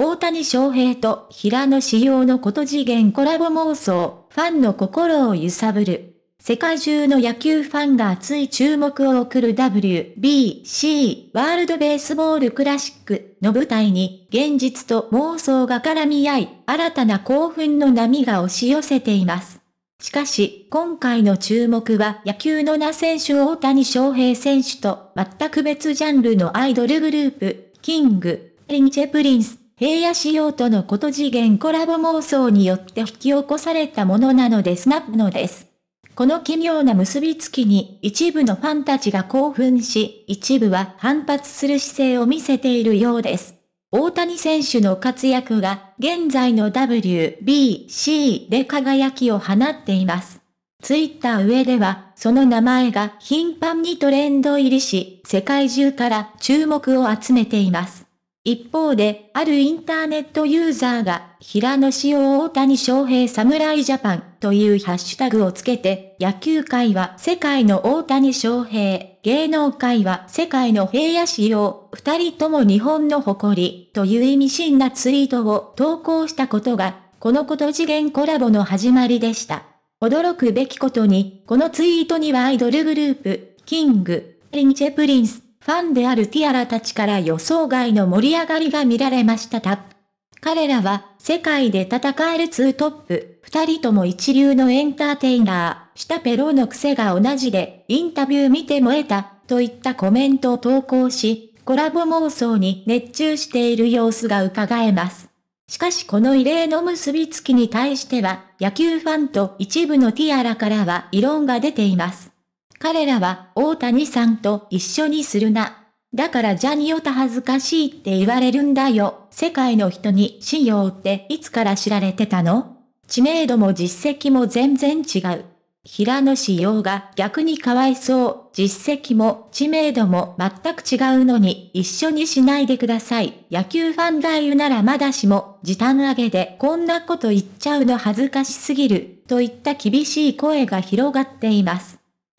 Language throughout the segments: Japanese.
大谷翔平と平野紫耀のこと次元コラボ妄想、ファンの心を揺さぶる。世界中の野球ファンが熱い注目を送る WBC ワールドベースボールクラシックの舞台に現実と妄想が絡み合い、新たな興奮の波が押し寄せています。しかし、今回の注目は野球の名選手大谷翔平選手と全く別ジャンルのアイドルグループ、キング、リンチェプリンス平野仕様とのこと次元コラボ妄想によって引き起こされたものなのでスナップのです。この奇妙な結びつきに一部のファンたちが興奮し、一部は反発する姿勢を見せているようです。大谷選手の活躍が現在の WBC で輝きを放っています。ツイッター上では、その名前が頻繁にトレンド入りし、世界中から注目を集めています。一方で、あるインターネットユーザーが、平野紫耀大谷翔平侍ジャパンというハッシュタグをつけて、野球界は世界の大谷翔平、芸能界は世界の平野紫耀、二人とも日本の誇り、という意味深なツイートを投稿したことが、このこと次元コラボの始まりでした。驚くべきことに、このツイートにはアイドルグループ、キング、リンチェプリンス、ファンであるティアラたちから予想外の盛り上がりが見られましたた。彼らは世界で戦えるツートップ、二人とも一流のエンターテイナー、したペロの癖が同じで、インタビュー見て燃えた、といったコメントを投稿し、コラボ妄想に熱中している様子が伺えます。しかしこの異例の結びつきに対しては、野球ファンと一部のティアラからは異論が出ています。彼らは大谷さんと一緒にするな。だからジャニオタ恥ずかしいって言われるんだよ。世界の人に信用っていつから知られてたの知名度も実績も全然違う。平野紫耀が逆にかわいそう。実績も知名度も全く違うのに一緒にしないでください。野球ファン大油ならまだしも時短上げでこんなこと言っちゃうの恥ずかしすぎる。といった厳しい声が広がっています。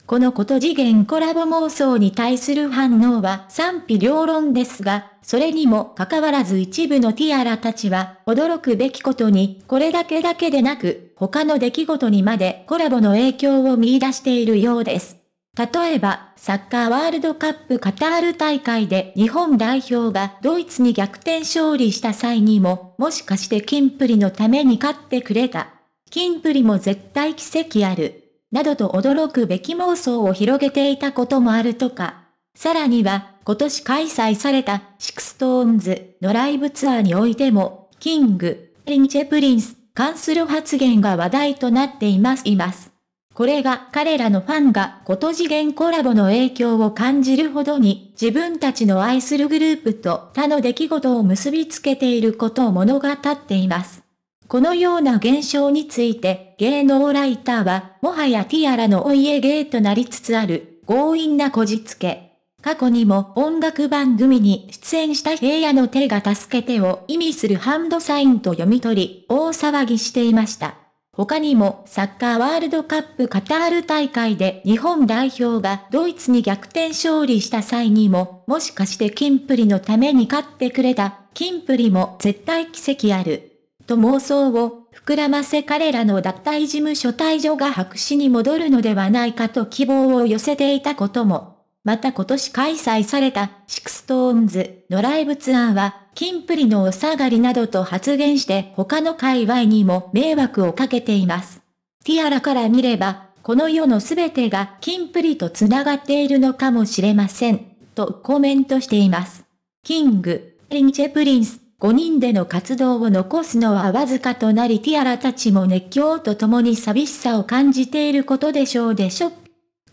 このこと次元コラボ妄想に対する反応は賛否両論ですが、それにもかかわらず一部のティアラたちは、驚くべきことに、これだけだけでなく、他の出来事にまでコラボの影響を見出しているようです。例えば、サッカーワールドカップカタール大会で日本代表がドイツに逆転勝利した際にも、もしかしてキンプリのために勝ってくれた。キンプリも絶対奇跡ある。などと驚くべき妄想を広げていたこともあるとか。さらには、今年開催された、シクストーンズのライブツアーにおいても、キング、リンチェプリンス、関する発言が話題となっています。います。これが彼らのファンがと次元コラボの影響を感じるほどに自分たちの愛するグループと他の出来事を結びつけていることを物語っています。このような現象について、芸能ライターは、もはやティアラのお家芸となりつつある、強引なこじつけ。過去にも音楽番組に出演した平野の手が助けてを意味するハンドサインと読み取り、大騒ぎしていました。他にもサッカーワールドカップカタール大会で日本代表がドイツに逆転勝利した際にも、もしかしてキンプリのために勝ってくれた、キンプリも絶対奇跡ある。と妄想を膨らませ彼らの脱退事務所退場が白紙に戻るのではないかと希望を寄せていたことも。また今年開催されたシクストーンズのライブツアーは、金プリのお下がりなどと発言して他の界隈にも迷惑をかけています。ティアラから見れば、この世のすべてが金プリと繋がっているのかもしれません、とコメントしています。キング、リンチェプリンス。5人での活動を残すのはわずかとなりティアラたちも熱狂と共に寂しさを感じていることでしょうでしょ。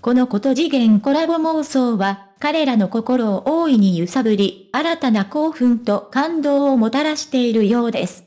このこと次元コラボ妄想は、彼らの心を大いに揺さぶり、新たな興奮と感動をもたらしているようです。